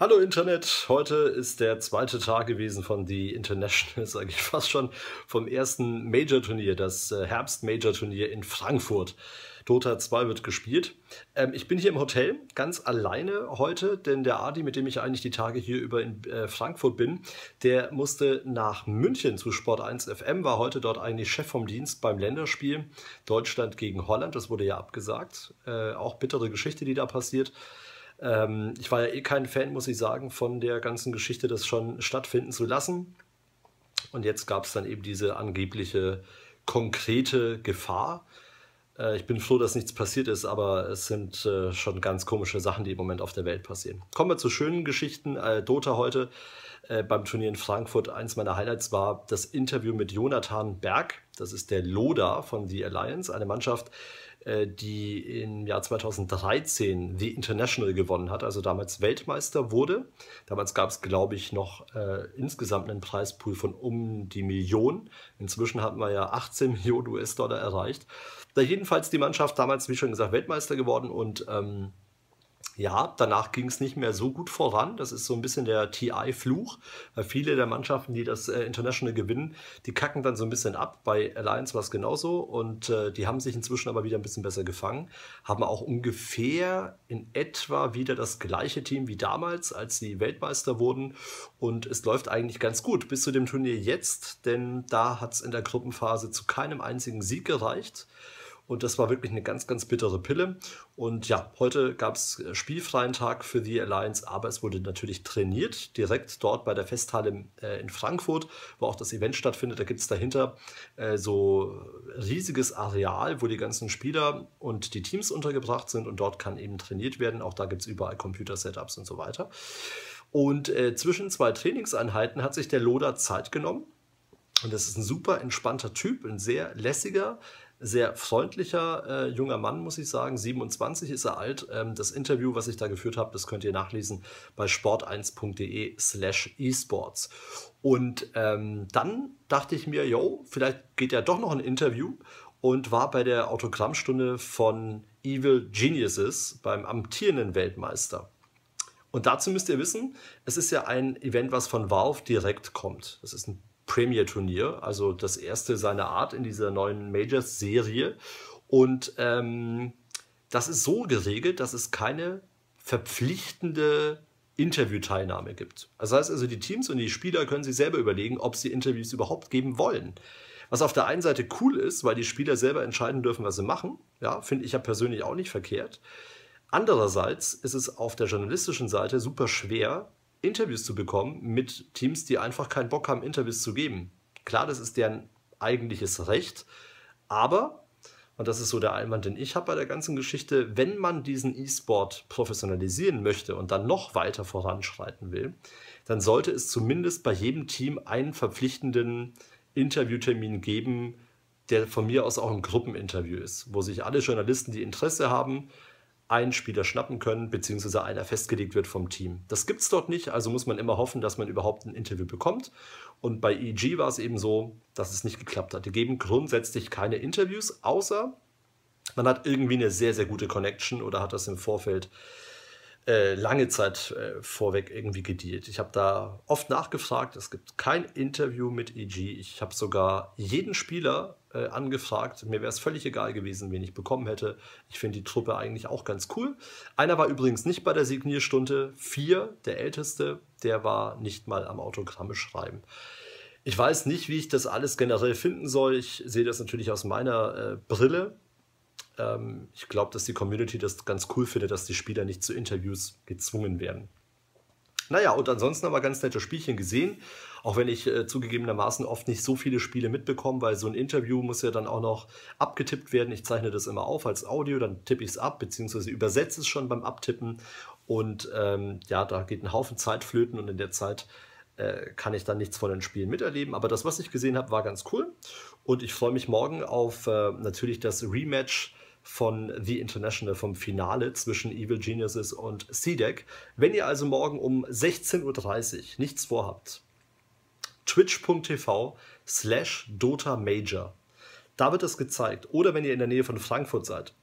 Hallo Internet, heute ist der zweite Tag gewesen von The International, sage ich fast schon, vom ersten Major-Turnier, das äh, Herbst-Major-Turnier in Frankfurt. Dota 2 wird gespielt. Ähm, ich bin hier im Hotel ganz alleine heute, denn der Adi, mit dem ich eigentlich die Tage hier über in äh, Frankfurt bin, der musste nach München zu Sport 1 FM, war heute dort eigentlich Chef vom Dienst beim Länderspiel Deutschland gegen Holland. Das wurde ja abgesagt. Äh, auch bittere Geschichte, die da passiert. Ähm, ich war ja eh kein Fan, muss ich sagen, von der ganzen Geschichte, das schon stattfinden zu lassen. Und jetzt gab es dann eben diese angebliche konkrete Gefahr. Äh, ich bin froh, dass nichts passiert ist, aber es sind äh, schon ganz komische Sachen, die im Moment auf der Welt passieren. Kommen wir zu schönen Geschichten. Äh, Dota heute äh, beim Turnier in Frankfurt, eins meiner Highlights war das Interview mit Jonathan Berg das ist der Loda von The Alliance, eine Mannschaft, äh, die im Jahr 2013 The International gewonnen hat, also damals Weltmeister wurde. Damals gab es, glaube ich, noch äh, insgesamt einen Preispool von um die Million. Inzwischen haben wir ja 18 Millionen US-Dollar erreicht. Da jedenfalls die Mannschaft damals, wie schon gesagt, Weltmeister geworden und ähm, ja, danach ging es nicht mehr so gut voran. Das ist so ein bisschen der TI-Fluch, weil viele der Mannschaften, die das äh, International gewinnen, die kacken dann so ein bisschen ab. Bei Alliance war es genauso und äh, die haben sich inzwischen aber wieder ein bisschen besser gefangen. Haben auch ungefähr in etwa wieder das gleiche Team wie damals, als sie Weltmeister wurden. Und es läuft eigentlich ganz gut bis zu dem Turnier jetzt, denn da hat es in der Gruppenphase zu keinem einzigen Sieg gereicht. Und das war wirklich eine ganz, ganz bittere Pille. Und ja, heute gab es äh, spielfreien Tag für die Alliance, aber es wurde natürlich trainiert, direkt dort bei der Festhalle äh, in Frankfurt, wo auch das Event stattfindet. Da gibt es dahinter äh, so riesiges Areal, wo die ganzen Spieler und die Teams untergebracht sind und dort kann eben trainiert werden. Auch da gibt es überall Computer-Setups und so weiter. Und zwischen zwei Trainingseinheiten hat sich der Loder Zeit genommen. Und das ist ein super entspannter Typ, ein sehr lässiger, sehr freundlicher äh, junger Mann, muss ich sagen. 27 ist er alt. Ähm, das Interview, was ich da geführt habe, das könnt ihr nachlesen bei sport1.de slash esports. Und ähm, dann dachte ich mir, yo, vielleicht geht ja doch noch ein Interview und war bei der Autogrammstunde von Evil Geniuses beim amtierenden Weltmeister. Und dazu müsst ihr wissen, es ist ja ein Event, was von Valve direkt kommt. Das ist ein Premier-Turnier, also das erste seiner Art in dieser neuen Majors-Serie. Und ähm, das ist so geregelt, dass es keine verpflichtende Interviewteilnahme gibt. Das heißt also, die Teams und die Spieler können sich selber überlegen, ob sie Interviews überhaupt geben wollen. Was auf der einen Seite cool ist, weil die Spieler selber entscheiden dürfen, was sie machen. Ja, finde ich ja persönlich auch nicht verkehrt. Andererseits ist es auf der journalistischen Seite super schwer, Interviews zu bekommen mit Teams, die einfach keinen Bock haben, Interviews zu geben. Klar, das ist deren eigentliches Recht, aber, und das ist so der Einwand, den ich habe bei der ganzen Geschichte, wenn man diesen E-Sport professionalisieren möchte und dann noch weiter voranschreiten will, dann sollte es zumindest bei jedem Team einen verpflichtenden Interviewtermin geben, der von mir aus auch ein Gruppeninterview ist, wo sich alle Journalisten, die Interesse haben, einen Spieler schnappen können, beziehungsweise einer festgelegt wird vom Team. Das gibt es dort nicht, also muss man immer hoffen, dass man überhaupt ein Interview bekommt. Und bei EG war es eben so, dass es nicht geklappt hat. Die geben grundsätzlich keine Interviews, außer man hat irgendwie eine sehr, sehr gute Connection oder hat das im Vorfeld äh, lange Zeit äh, vorweg irgendwie gedealt. Ich habe da oft nachgefragt. Es gibt kein Interview mit EG. Ich habe sogar jeden Spieler äh, angefragt. Mir wäre es völlig egal gewesen, wen ich bekommen hätte. Ich finde die Truppe eigentlich auch ganz cool. Einer war übrigens nicht bei der Signierstunde. Vier, der älteste, der war nicht mal am Autogramme schreiben. Ich weiß nicht, wie ich das alles generell finden soll. Ich sehe das natürlich aus meiner äh, Brille ähm, ich glaube, dass die Community das ganz cool findet, dass die Spieler nicht zu Interviews gezwungen werden. Naja, und ansonsten aber ganz nette Spielchen gesehen, auch wenn ich äh, zugegebenermaßen oft nicht so viele Spiele mitbekomme, weil so ein Interview muss ja dann auch noch abgetippt werden. Ich zeichne das immer auf als Audio, dann tippe ich es ab, beziehungsweise übersetze es schon beim Abtippen. Und ähm, ja, da geht ein Haufen Zeit flöten und in der Zeit äh, kann ich dann nichts von den Spielen miterleben. Aber das, was ich gesehen habe, war ganz cool. Und ich freue mich morgen auf äh, natürlich das Rematch von The International, vom Finale zwischen Evil Geniuses und CDEC. Wenn ihr also morgen um 16.30 Uhr nichts vorhabt, twitch.tv slash Dota Major. Da wird das gezeigt. Oder wenn ihr in der Nähe von Frankfurt seid,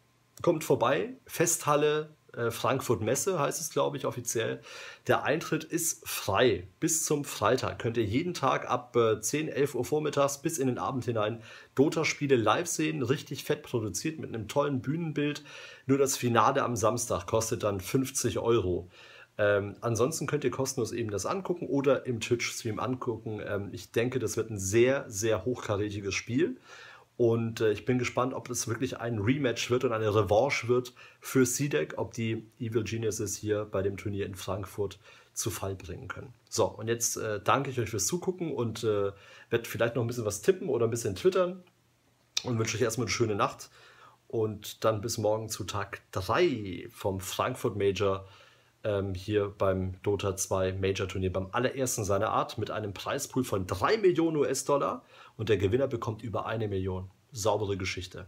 kommt vorbei, Festhalle äh, Frankfurt Messe heißt es, glaube ich, offiziell. Der Eintritt ist frei. Bis zum Freitag könnt ihr jeden Tag ab 10, äh, 11 Uhr vormittags bis in den Abend hinein Dota-Spiele live sehen, richtig fett produziert mit einem tollen Bühnenbild. Nur das Finale am Samstag kostet dann 50 Euro. Ähm, ansonsten könnt ihr kostenlos eben das angucken oder im Twitch-Stream angucken. Ähm, ich denke, das wird ein sehr, sehr hochkarätiges Spiel. Und äh, ich bin gespannt, ob es wirklich ein Rematch wird und eine Revanche wird für C-Deck, ob die Evil Geniuses hier bei dem Turnier in Frankfurt zu Fall bringen können. So, und jetzt äh, danke ich euch fürs Zugucken und äh, werde vielleicht noch ein bisschen was tippen oder ein bisschen twittern und wünsche euch erstmal eine schöne Nacht und dann bis morgen zu Tag 3 vom Frankfurt Major ähm, hier beim Dota 2 Major Turnier, beim allerersten seiner Art, mit einem Preispool von 3 Millionen US-Dollar und der Gewinner bekommt über eine Million. Saubere Geschichte.